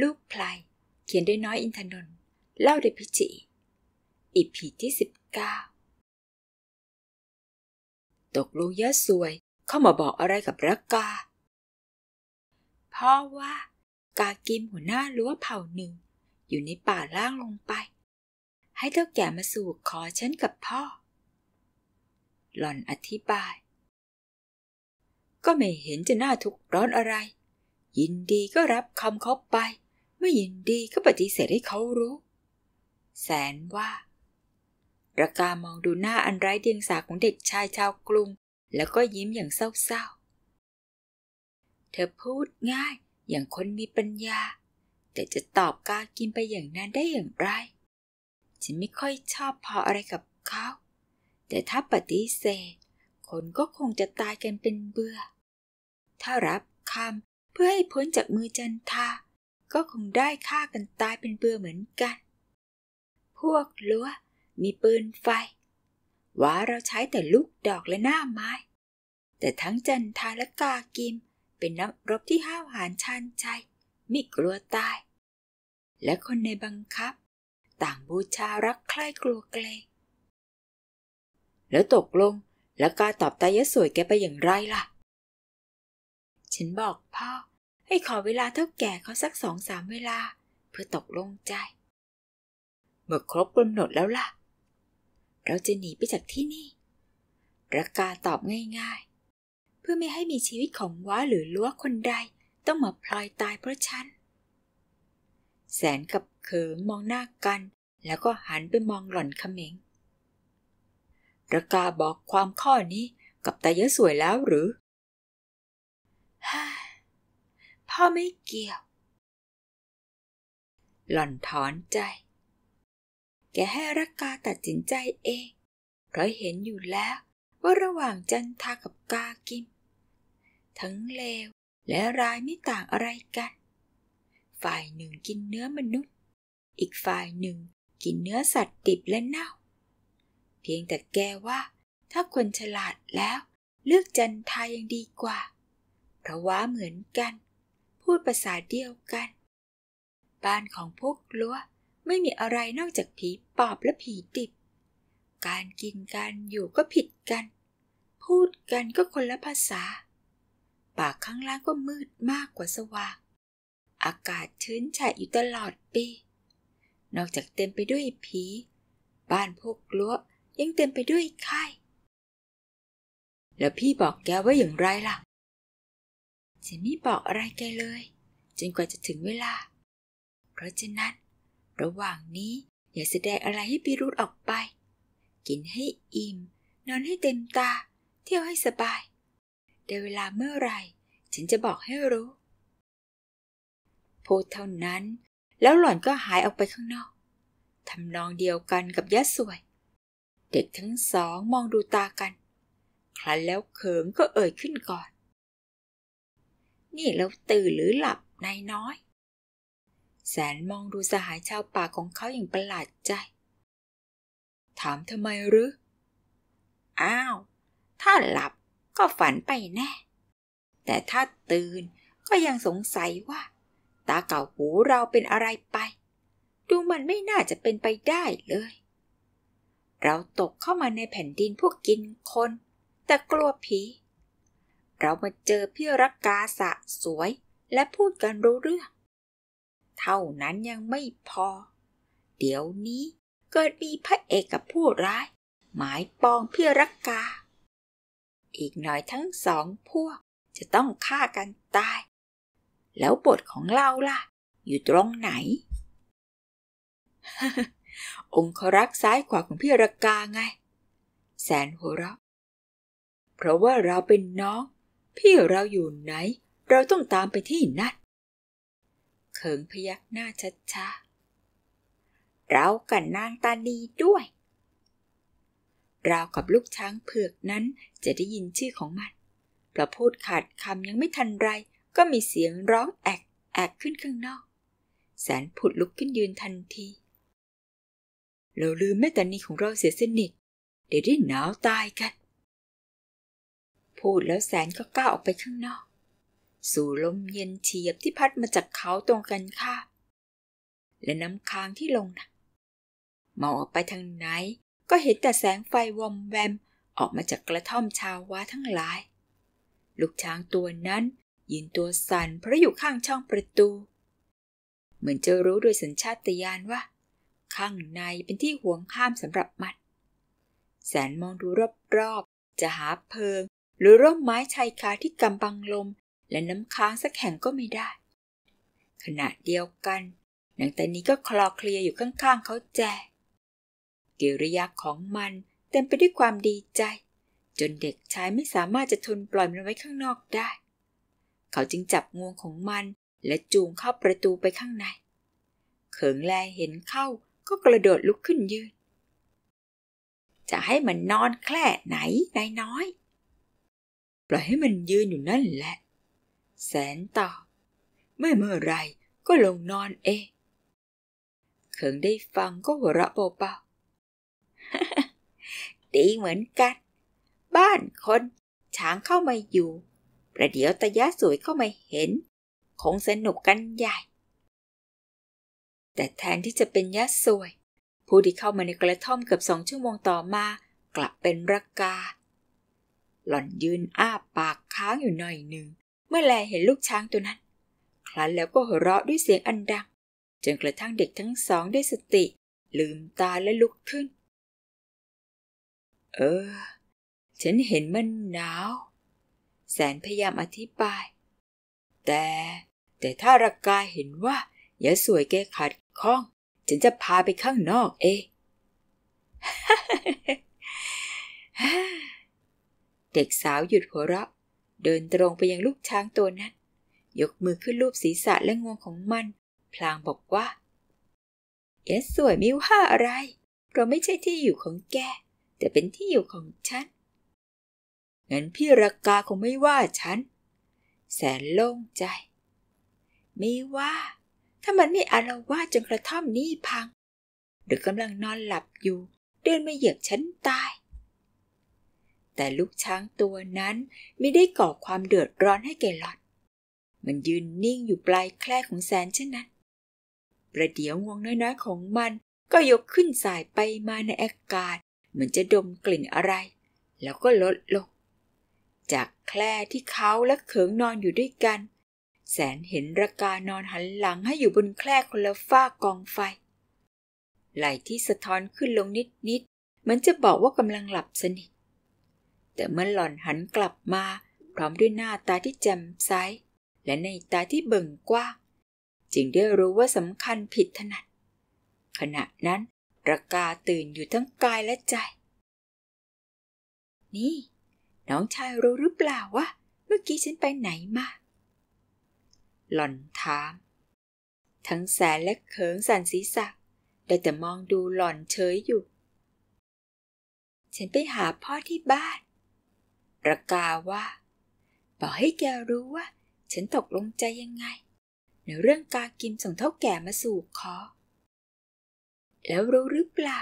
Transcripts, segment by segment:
ลูกพลายเขียน้ดยน้อยอินทนนท์เล่าโดยพิจิอีพีที่ 19ตกลงยะสวยเข้ามาบอกอะไรกับรักกาพ่อว่ากากิมหัวหน้าลั้วเผ่าหนึ่ง อยู่ในป่าล่างลงไป ให้เท่าแก่มาสู่ขอฉันกับพ่อ หล่อนอธิบาย ก็ไม่เห็นจะน่าทุกข์ร้อนอะไร ยินดีก็รับคำเขาไปไม่ยินดีก็ปฏิเสธให้เขารู้ แสนว่าระกามองดูหน้าอันไร้เดียงสาของเด็กชายชาวกรุง แล้วก็ยิ้มอย่างเศร้าๆเธอพูดง่ายอย่างคนมีปัญญา แต่จะตอบกากินไปอย่างนั้นได้อย่างไร ฉันไม่ค่อยชอบพออะไรกับเขา แต่ถ้าปฏิเสธคนก็คงจะตายกันเป็นเบื่อ ถ้ารับคำเพื่อให้พ้นจากมือจันทาก็คงได้ฆ่ากันตายเป็นเบื่อเหมือนกัน พวกลัวมีปืนไฟว่าเราใช้แต่ลูกดอกและหน้าไม้ แต่ทั้งจันทาและกากิมเป็นนักรบที่ห้าวหาญชันใจมิกลัวตาย และคนในบังคับ ต่างบูชารักใคร่กลัวเกรงแล้วตกลง และกาตอบตายสวยแกไปอย่างไรล่ะ ฉันบอกพ่อให้ขอเวลาเท่าแก่เขาสักสองสามเวลาเพื่อตกลงใจ เมื่อครบกำหนดแล้วล่ะ เราจะหนีไปจากที่นี่ระกาตอบง่ายๆ เพื่อไม่ให้มีชีวิตของว้าหรือล้วคนใดต้องมาพลอยตายเพราะฉัน แสนกับเขิงมองหน้ากัน แล้วก็หันไปมองหล่อนขมงระกาบอกความข้อนี้กับตายะสวยแล้วหรือพ่อไม่เกี่ยว หล่อนถอนใจ แกให้รักกาตัดสินใจเองเพราะเห็นอยู่แล้ว ว่าระหว่างจันทากับ กา กิมทั้งเลวและร้ายไม่ต่างอะไรกัน ฝ่ายหนึ่งกินเนื้อมนุษย์ อีกฝ่ายหนึ่ง กินเนื้อสัตว์ติบและเน่า เพียงแต่แกว่าถ้าคนฉลาดแล้วเลือกจันทายังดีกว่า เพราะว่าเหมือนกันพูดภาษาเดียวกัน บ้านของพวกลัวไม่มีอะไรนอกจากผีปอบและผีดิบ การกินกันอยู่ก็ผิดกัน พูดกันก็คนละภาษา ปากข้างล่างก็มืดมากกว่าสว่าง อากาศชื้นแฉะอยู่ตลอดปี นอกจากเต็มไปด้วยผี บ้านพวกลัวยังเต็มไปด้วยไข้แล้วพี่บอกแกว่า อย่างไรล่ะฉันไม่บอกอะไรแกเลย จนกว่าจะถึงเวลา เพราะฉะนั้น ระหว่างนี้อย่าแสดงอะไรให้พิรุธออกไป กินให้อิ่มนอนให้เต็มตาเที่ยวให้สบาย ได้เวลาเมื่อไหร่ฉันจะบอกให้รู้ พูดเท่านั้นแล้วหล่อนก็หายออกไปข้างนอกทำนองเดียวกันกับยะสวย เด็กทั้งสองมองดูตากัน ครั้นแล้วเขิมก็เอ่ยขึ้นก่อนนี่เราตื่นหรือหลับนายน้อย แสนมองดูสหายชาวป่าของเขาอย่างประหลาดใจ ถามทำไมหรือ อ้าว ถ้าหลับก็ฝันไปแน่ แต่ถ้าตื่นก็ยังสงสัยว่า ตาเก่าหูเราเป็นอะไรไป ดูมันไม่น่าจะเป็นไปได้เลย เราตกเข้ามาในแผ่นดินพวกกินคน แต่กลัวผีเรามาเจอพี่รักกาสะสวยและพูดกันรู้เรื่อง เท่านั้นยังไม่พอ เดี๋ยวนี้เกิดมีพระเอกกับผู้ร้าย หมายปองพี่รักกา อีกหน่อยทั้งสองพวกจะต้องฆ่ากันตาย แล้วบทของเราล่ะ อยู่ตรงไหน องครักษ์ซ้ายขวาของพี่รักกาไง แสนหัวเราะเพราะว่าเราเป็นน้องพี่เราอยู่ไหน เราต้องตามไปที่นั่นเขิงพยักหน้าช้าๆเรากับนางตาดีด้วย เรากับลูกช้างเผือกนั้นจะได้ยินชื่อของมันเราพูดขาดคำยังไม่ทันไร ก็มีเสียงร้องแอกแอกขึ้นข้างนอก แสนผุดลุกขึ้นยืนทันที เราลืมแม่ตานีของเราเสียสนิทเดี๋ยวได้หนาวตายกันพูดแล้วแสนก็ก้าวออกไปข้างนอก สู่ลมเย็นเฉียบที่พัดมาจากเขาตรงกันข้ามและน้ำค้างที่ลงนะมองออกไปทางไหน ก็เห็นแต่แสงไฟวอมแวมออกมาจากกระท่อมชาววาทั้งหลาย ลูกช้างตัวนั้นยืนตัวสั่นเพราะอยู่ข้างช่องประตู เหมือนจะรู้โดยสัญชาตญาณว่า ข้างในเป็นที่ห่วงห้ามสำหรับมันแสนมองดูรอบๆจะหาเพิงหรือร่มไม้ชายคาที่กำบังลม และน้ำค้างสักแห่งก็ไม่ได้ ขณะเดียวกันนางตานีก็คลอเคลียอยู่ข้างๆ เขาแจกิริยาของมันเต็มไปด้วยความดีใจ จนเด็กชายไม่สามารถจะทนปล่อยมันไว้ข้างนอกได้ เขาจึงจับงวงของมัน และจูงเข้าประตูไปข้างใน เขิงแลเห็นเข้าก็กระโดดลุกขึ้นยืน จะให้มันนอนแคล่ไหนนายน้อยล่อยให้มันยืนอยู่นั่นแหละ แสนตอบไม่เมื่อไรก็ลงนอนเองเขิงได้ฟังก็หัวเราะเบาๆดีเหมือนกันบ้านคนช้างเข้ามาอยู่ ประเดี๋ยวตะยะสวยเข้ามาเห็นคงสนุกกันใหญ่ แต่แทนที่จะเป็นยะสวย ผู้ที่เข้ามาในกระท่อมเกือบสองชั่วโมงต่อมากลับเป็นรักกาหล่อนยืนอ้าปากค้างอยู่หน่อยหนึ่ง เมื่อแลเห็นลูกช้างตัวนั้น ครั้นแล้วก็หัวเราะด้วยเสียงอันดัง จนกระทั่งเด็กทั้งสองได้สติ ลืมตาและลุกขึ้น เออ ฉันเห็นมันหนาว แสนพยายามอธิบาย แต่ แต่ถ้ารักกายเห็นว่า อย่าสวยแกขัดข้อง ฉันจะพาไปข้างนอกเองเด็กสาวหยุดหัวเราะเดินตรงไปยังลูกช้างตัวนั้น ยกมือขึ้นรูปศีรษะและงวงของมัน พลางบอกว่าแกสวยมิว่าอะไร เราไม่ใช่ที่อยู่ของแกแต่เป็นที่อยู่ของฉัน งั้นพี่รักาคงไม่ว่าฉัน แสนโล่งใจ ไม่ว่า ถ้ามันไม่อารวาจนกระท่อมนี้พัง หรือกำลังนอนหลับอยู่ เดินมาเหยียบฉันตายแต่ลูกช้างตัวนั้นไม่ได้ก่อความเดือดร้อนให้แกหลอด มันยืนนิ่งอยู่ปลายแคร่ของแสนเช่นนั้น ประเดี๋ยวงวงน้อยๆ ของมัน ก็ยกขึ้นสายไปมาในอากาศเหมือนจะดมกลิ่นอะไร แล้วก็ลดลง จากแคร่ที่เขา และเขิงนอนอยู่ด้วยกัน แสนเห็นระกานอนหันหลังให้อยู่บนแคร่คนละฝ้ากองไฟไหลที่สะท้อนขึ้นลงนิดๆเหมือนจะบอกว่ากำลังหลับสนิทแต่เมื่อหล่อนหันกลับมาพร้อมด้วยหน้าตาที่แจ่มใสและในตาที่เบิ่งกว้าง จึงได้รู้ว่าสำคัญผิดถนัด ขณะนั้นระกาตื่นอยู่ทั้งกายและใจ นี่ น้องชายรู้หรือเปล่าวะ เมื่อกี้ฉันไปไหนมา หล่อนถาม ทั้งแสนและเขิงสันศีรษะได้แต่มองดูหล่อนเฉยอยู่ ฉันไปหาพ่อที่บ้านประกาศว่าบอกให้แกรู้ว่า ฉันตกลงใจยังไง ในเรื่องกากิมส่งเท่าแก่มาสู่ขอ แล้วรู้หรือเปล่า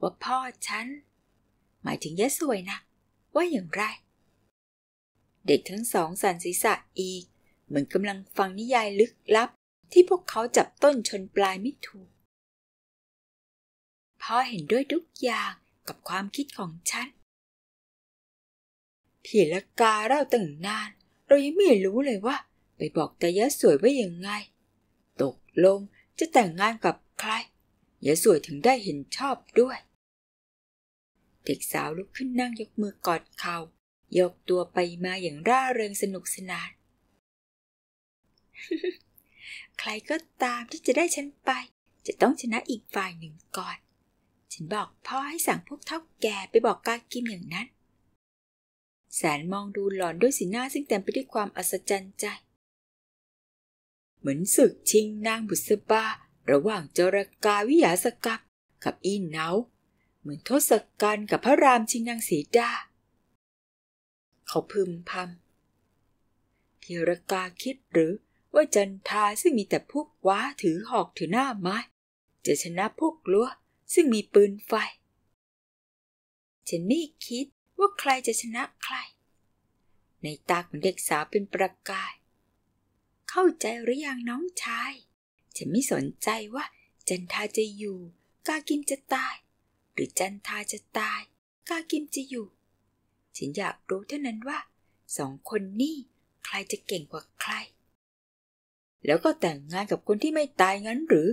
ว่าพ่อฉัน หมายถึงยะสวยนะ ว่าอย่างไร เด็กทั้งสองสันศีรษะอีก เหมือนกำลังฟังนิยายลึกลับ ที่พวกเขาจับต้นชนปลายไม่ถูกพ่อเห็นด้วยทุกอย่างกับความคิดของฉันที่ละกาเล่าตั้งนาน เรายังไม่รู้เลยว่าไปบอกตายะสวยไว้ยังไง ตกลงจะแต่งงานกับใครยะสวยถึงได้เห็นชอบด้วย เด็กสาวลุกขึ้นนั่งยกมือกอดเขา่า ยกตัวไปมาอย่างร่าเริงสนุกสนานใครก็ตามที่จะได้ฉันไป จะต้องชนะอีกฝ่ายหนึ่งก่อน ฉันบอกพ่อให้สั่งพวกเท่าแก่ไปบอกกากิมอย่างนั้นแสนมองดูหลอนด้วยสีหน้าซึ่งเต็มไปด้วยความอัศจรรย์ใจ เหมือนสึกชิงนางบุษบา ระหว่างจรกาวิยาสกับกับอีเนา เหมือนทศกัณฐ์กับพระรามชิงนางสีดา เขาพึมพำเีรกาคิดหรือว่าจันทาซึ่งมีแต่พวกว้าถือหอกถือหน้าไม้ จะชนะพวกลัว ซึ่งมีปืนไฟฉันไม่คิดว่าใครจะชนะในตาของเด็กสาวเป็นประกาย เข้าใจหรืออยังน้องชาย จะไม่สนใจว่า จันทาจะอยู่กากิมจะตาย หรือจันทาจะตายกากิมจะอยู่ฉันอยากรู้เท่านั้นว่า สองคนนี้ใครจะเก่งกว่าใคร แล้วก็แต่งงานกับคนที่ไม่ตายงั้นหรือ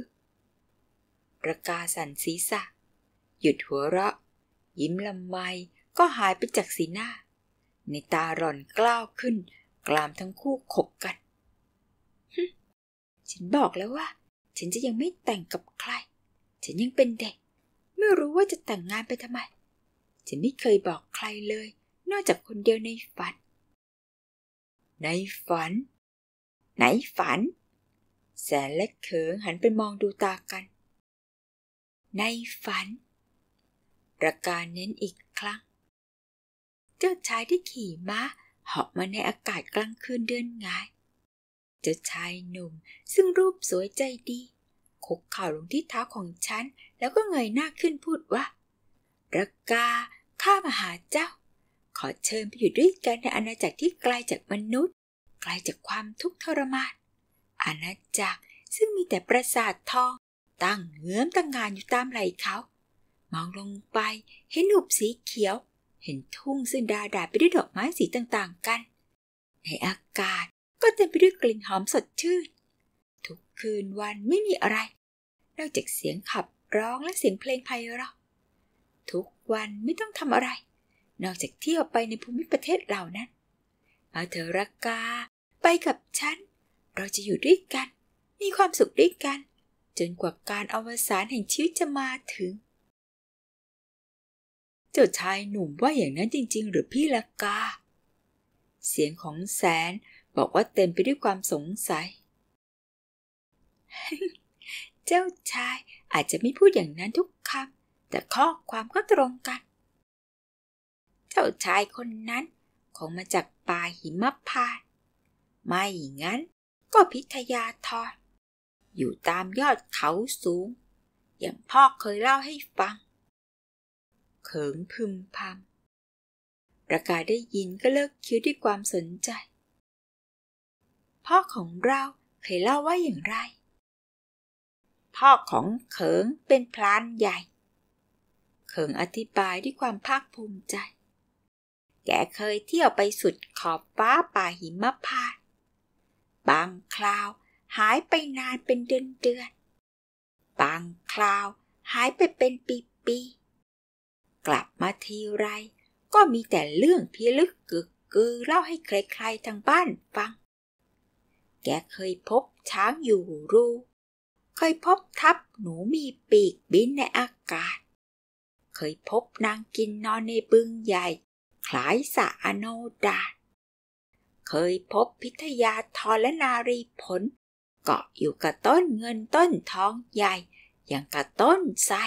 ประกาสันศีษะ หยุดหัวเราะ ยิ้มละไมก็หายไปจากสีหน้าในตาหล่อนกล้าวขึ้นกลามทั้งคู่ขบกัน ฉันบอกแล้วว่าฉันจะยังไม่แต่งกับใคร ฉันยังเป็นเด็ก ไม่รู้ว่าจะแต่งงานไปทำไม ฉันไม่เคยบอกใครเลย นอกจากคนเดียวในฝัน ในฝัน ไหนฝัน แสนและเขิงหันไปมองดูตากัน ในฝัน ประการเน้นอีกครั้งเจ้าชายที่ขี่ม้าเหาะมาในอากาศกลางคืนเดือนงายเจ้าชายหนุ่มซึ่งรูปสวยใจดีคุกเข่าลงที่เท้าของฉัน แล้วก็เงยหน้าขึ้นพูดว่าระกาข้ามาหาเจ้า ขอเชิญไปอยู่ด้วยกันในอาณาจักรที่ไกลจากมนุษย์ไกลจากความทุกข์ทรมานอาณาจักรซึ่งมีแต่ปราสาททอง ตั้งเงื้อมตั้งงานอยู่ตามไหล่เขามองลงไปเห็นหุบสีเขียวเห็นทุ่งซึ่งดาดาไปด้วยดอกไม้สีต่างๆกันในอากาศก็เต็มไปด้วยกลิ่นหอมสดชื่นทุกคืนวันไม่มีอะไร นอกจากเสียงขับร้องและเสียงเพลงไพเราะทุกวันไม่ต้องทำอะไร นอกจากเที่ยวไปในภูมิประเทศเหล่านั้นมาเถอรักกาไปกับฉันเราจะอยู่ด้วยกัน มีความสุขด้วยกัน จนกว่าการอวสานแห่งชีวิตจะมาถึงจ้าชายหนุ่มว่าอย่างนั้นจริงๆ หรือพี่ละกา เสียงของแสนบอกว่าเต็มไปด้วยความสงสัย เจ้าชายอาจจะไม่พูดอย่างนั้นทุกคำแต่ข้อความก็ตรงกัน เจ้าชายคนนั้นคงมาจากป่าหิมพาน ไม่งั้นก็พิทยาทรอยู่ตามยอดเขาสูง อย่างพ่อเคยเล่าให้ฟังเขิงพึมพำ ประกาศได้ยินก็เลิกคิ้วด้วยความสนใจ พ่อของเราเคยเล่าว่าอย่างไร พ่อของเขิงเป็นพลานใหญ่ เขิงอธิบายด้วยความภาคภูมิใจ แกเคยเที่ยวไปสุดขอบฟ้าป่าหิมพานบางคราวหายไปนานเป็นเดือนเดือน บางคราวหายไปเป็นปีปีกลับมาทีไร ก็มีแต่เรื่องพิลึกกึกกือเล่าให้ใคร ๆ ทางบ้านฟัง แกเคยพบช้างอยู่รูเคยพบทับหนูมีปีกบินในอากาศ เคยพบนางกินนอนในบึงใหญ่ คล้ายสะอโนดา เคยพบพิทยาทรและนารีผล เกาะอยู่กับต้นเงินต้นทองใหญ่อย่างกับต้นไทร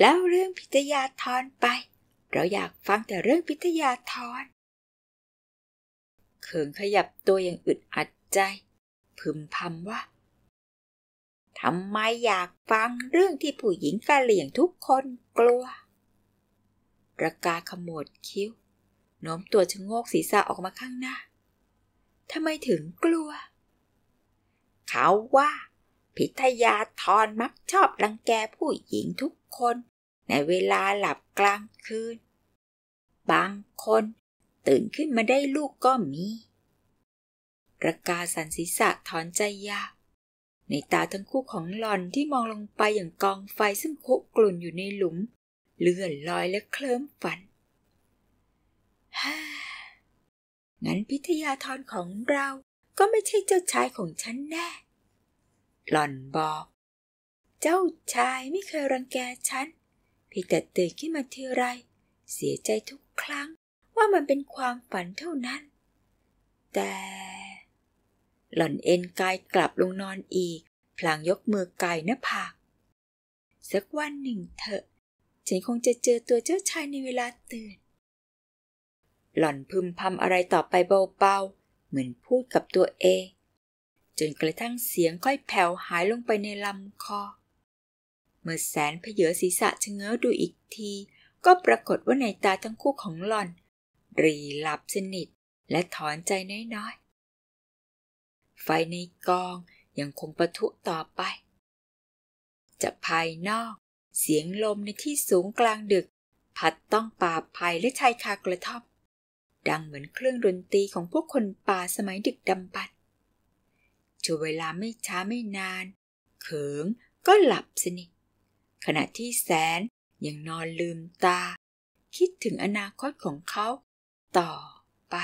ล่าเรื่องพิทยาธรไป เราอยากฟังแต่เรื่องพิทยาธรเขิงขยับตัวอย่างอึดอัดใจ พึมพำว่าทำไมอยากฟังเรื่องที่ผู้หญิงกะเหลี่ยงทุกคนกลัวระกาขมวดคิ้วโน้มตัวชะโงกศีรษะออกมาข้างหน้าทำไมถึงกลัว เขาว่าพิทยาอรมักชอบรังแกผู้หญิงทุกคนในเวลาหลับกลางคืน บางคนตื่นขึ้นมาได้ลูกก็มี ประกาสันศีษะถอนใจยาในตาทั้งคู่ของหลอนที่มองลงไปอย่างกองไฟซึ่งคุกลุ่นอยู่ในหลุมเลื่อนลอยและเคลิ้มฝันฮ่างั้นพิทยาอรของเราก็ไม่ใช่เจ้าชายของฉันแน่หล่อนบอก เจ้าชายไม่เคยรังแกฉันเพียงแต่ตื่นขึ้นมาทีไร เสียใจทุกครั้งว่ามันเป็นความฝันเท่านั้น แต่ หล่อนเอ็นกายกลับลงนอนอีก พลางยกมือไก่หน้าผาก สักวันหนึ่งเถอะ ฉันคงจะเจอตัวเจ้าชายในเวลาตื่น หล่อนพึมพำอะไรต่อไปเบาๆเหมือนพูดกับตัวเองจนกระทั่งเสียงค่อยแผ่วหายลงไปในลำคอ เมื่อแสนเพเยอศีรษะชะเง้อดูอีกที ก็ปรากฏว่าในตาทั้งคู่ของหล่อน รีหลับสนิท และถอนใจน้อยๆ ไฟในกองยังคงประทุต่อไปจากภายนอก เสียงลมในที่สูงกลางดึก พัดต้องป่าภายและชายคากระท่อมดังเหมือนเครื่องดนตรีของพวกคนป่าสมัยดึกดำบรรชั่วเวลาไม่ช้าไม่นาน เขิงก็หลับสนิทขณะที่แสนยังนอนลืมตา คิดถึงอนาคตของเขาต่อไป